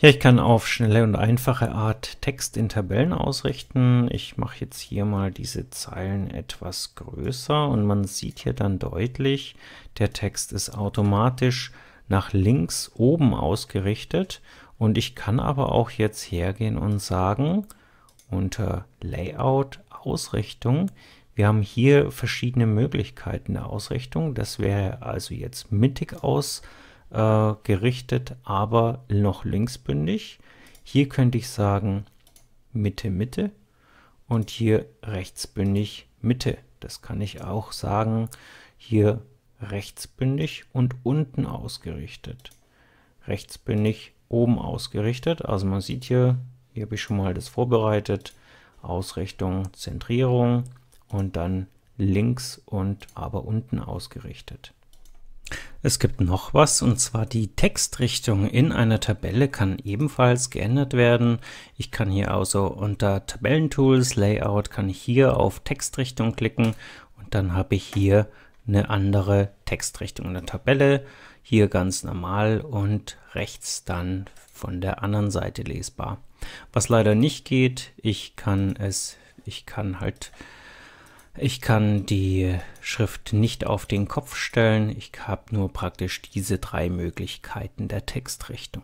Ja, ich kann auf schnelle und einfache Art Text in Tabellen ausrichten. Ich mache jetzt hier mal diese Zeilen etwas größer und man sieht hier dann deutlich, der Text ist automatisch nach links oben ausgerichtet und ich kann aber auch jetzt hergehen und sagen, unter Layout Ausrichtung, wir haben hier verschiedene Möglichkeiten der Ausrichtung. Das wäre also jetzt mittig ausgerichtet äh, gerichtet, aber noch linksbündig. Hier könnte ich sagen Mitte, Mitte und hier rechtsbündig Mitte. Das kann ich auch sagen, hier rechtsbündig und unten ausgerichtet. Rechtsbündig oben ausgerichtet. Also man sieht hier, hier habe ich schon mal das vorbereitet. Ausrichtung, Zentrierung und dann links und aber unten ausgerichtet. Es gibt noch was, und zwar die Textrichtung in einer Tabelle kann ebenfalls geändert werden. Ich kann hier also unter Tabellentools, Layout, kann ich hier auf Textrichtung klicken und dann habe ich hier eine andere Textrichtung in der Tabelle. Hier ganz normal und rechts dann von der anderen Seite lesbar. Was leider nicht geht, ich kann es, ich kann halt ich kann die Schrift nicht auf den Kopf stellen. Ich habe nur praktisch diese drei Möglichkeiten der Textrichtung.